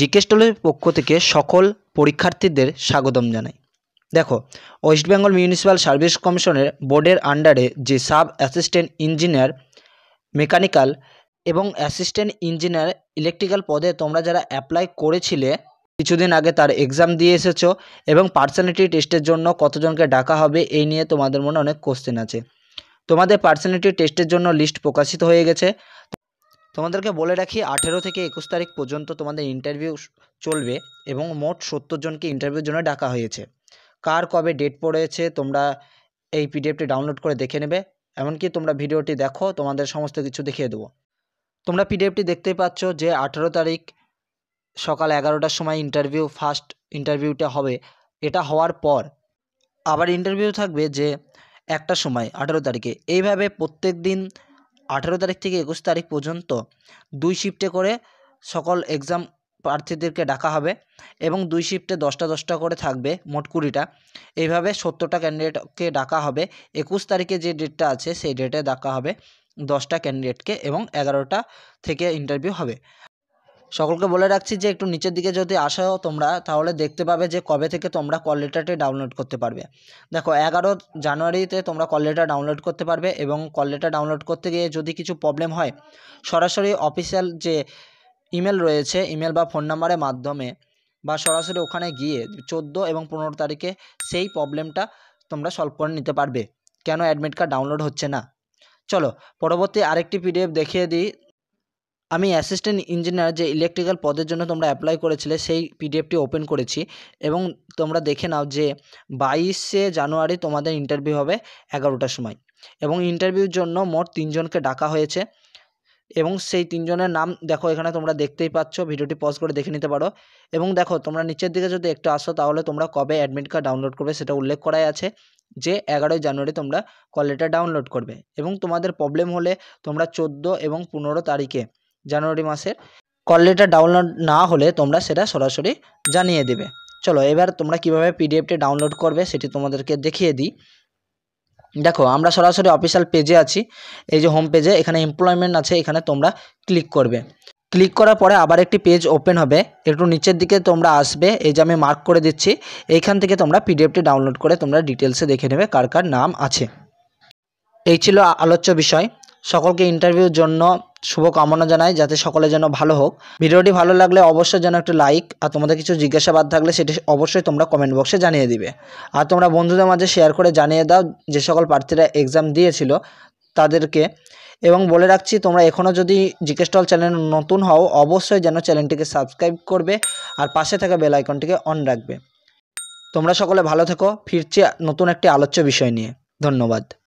জিকেস্টলের পক্ষ থেকে সকল পরীক্ষার্থীদের স্বাগতম জানাই দেখো ওয়েস্ট বেঙ্গল মিউনিসিপ্যাল সার্ভিস কমিশনের বোর্ডের আন্ডারে যে সাব অ্যাসিস্ট্যান্ট ইঞ্জিনিয়ার মেকানিক্যাল এবং অ্যাসিস্ট্যান্ট ইঞ্জিনিয়ার ইলেকট্রিক্যাল পদে তোমরা যারা অ্যাপ্লাই করেছিলে কিছুদিন আগে তার এক্সাম দিয়ে এসেছো এবং পার্সোনালিটি টেস্টের জন্য কতজনকে ডাকা হবে এই নিয়ে তোমাদের মনে অনেক কোশ্চেন আছে তোমাদের পার্সোনালিটি টেস্টের জন্য লিস্ট প্রকাশিত হয়ে গেছে তোমাদেরকে বলে রাখি আঠেরো থেকে একুশ তারিখ পর্যন্ত তোমাদের ইন্টারভিউ চলবে এবং মোট সত্তর জনকে ইন্টারভিউর জন্য ডাকা হয়েছে কার কবে ডেট পড়েছে তোমরা এই পিডিএফটি ডাউনলোড করে দেখে নেবে এমনকি তোমরা ভিডিওটি দেখো তোমাদের সমস্ত কিছু দেখিয়ে দেবো তোমরা পিডিএফটি দেখতেই পাচ্ছ যে আঠেরো তারিখ সকাল এগারোটার সময় ইন্টারভিউ ফার্স্ট ইন্টারভিউটা হবে এটা হওয়ার পর আবার ইন্টারভিউ থাকবে যে একটা সময় আঠেরো তারিখে এইভাবে প্রত্যেক দিন আঠেরো তারিখ থেকে একুশ তারিখ পর্যন্ত দুই শিফটে করে সকল এক্সাম প্রার্থীদেরকে ডাকা হবে এবং দুই শিফটে দশটা দশটা করে থাকবে মোট কুড়িটা এইভাবে সত্তরটা ক্যান্ডিডেটকে ডাকা হবে একুশ তারিখে যে ডেটটা আছে সেই ডেটে ডাকা হবে দশটা ক্যান্ডিডেটকে এবং এগারোটা থেকে ইন্টারভিউ হবে সকলকে বলে রাখছি যে একটু নিচের দিকে যদি আসাও তোমরা তাহলে দেখতে পাবে যে কবে থেকে তোমরা কল লেটারটি ডাউনলোড করতে পারবে দেখো এগারো জানুয়ারিতে তোমরা কল লেটার ডাউনলোড করতে পারবে এবং কল লেটার ডাউনলোড করতে গিয়ে যদি কিছু প্রবলেম হয় সরাসরি অফিসিয়াল যে ইমেল রয়েছে ইমেল বা ফোন নাম্বারের মাধ্যমে বা সরাসরি ওখানে গিয়ে চোদ্দো এবং পনেরো তারিখে সেই প্রবলেমটা তোমরা সলভ করে নিতে পারবে কেন অ্যাডমিট কার্ড ডাউনলোড হচ্ছে না চলো পরবর্তী আরেকটি পিডিএফ দেখিয়ে দিই আমি অ্যাসিস্ট্যান্ট ইঞ্জিনিয়ার যে ইলেকট্রিক্যাল পদের জন্য তোমরা অ্যাপ্লাই করেছিলে সেই পিডিএফটি ওপেন করেছি এবং তোমরা দেখে নাও যে বাইশে জানুয়ারি তোমাদের ইন্টারভিউ হবে এগারোটার সময় এবং ইন্টারভিউর জন্য মোট তিনজনকে ডাকা হয়েছে এবং সেই তিনজনের নাম দেখো এখানে তোমরা দেখতেই পাচ্ছ ভিডিওটি পজ করে দেখে নিতে পারো এবং দেখো তোমরা নিচের দিকে যদি একটু আসো তাহলে তোমরা কবে অ্যাডমিট কার্ড ডাউনলোড করবে সেটা উল্লেখ করাই আছে যে এগারোই জানুয়ারি তোমরা কল ডাউনলোড করবে এবং তোমাদের প্রবলেম হলে তোমরা চোদ্দো এবং পনেরো তারিখে জানুয়ারি মাসের কল লেটার ডাউনলোড না হলে তোমরা সেটা সরাসরি জানিয়ে দেবে চলো এবার তোমরা কিভাবে পিডিএফটি ডাউনলোড করবে সেটি তোমাদেরকে দেখিয়ে দিই দেখো আমরা সরাসরি অফিসিয়াল পেজে আছি এই যে হোম পেজে এখানে এমপ্লয়মেন্ট আছে এখানে তোমরা ক্লিক করবে ক্লিক করার পরে আবার একটি পেজ ওপেন হবে একটু নিচের দিকে তোমরা আসবে এই যে আমি মার্ক করে দিচ্ছি এইখান থেকে তোমরা পিডিএফটি ডাউনলোড করে তোমরা ডিটেলসে দেখে নেবে কার কার নাম আছে এই ছিল আলোচ্য বিষয় সকলকে ইন্টারভিউর জন্য শুভকামনা জানাই যাতে সকলে যেন ভালো হোক ভিডিওটি ভালো লাগলে অবশ্যই যেন একটু লাইক আর তোমাদের কিছু জিজ্ঞাসাবাদ থাকলে সেটি অবশ্যই তোমরা কমেন্ট বক্সে জানিয়ে দিবে আর তোমরা বন্ধুদের মাঝে শেয়ার করে জানিয়ে দাও যে সকল প্রার্থীরা এক্সাম দিয়েছিল তাদেরকে এবং বলে রাখছি তোমরা এখনও যদি জিকেস্টল চ্যানেল নতুন হও অবশ্যই যেন চ্যানেলটিকে সাবস্ক্রাইব করবে আর পাশে থাকা বেল আইকনটিকে অন রাখবে তোমরা সকলে ভালো থেকো ফিরছি নতুন একটি আলোচ্য বিষয় নিয়ে ধন্যবাদ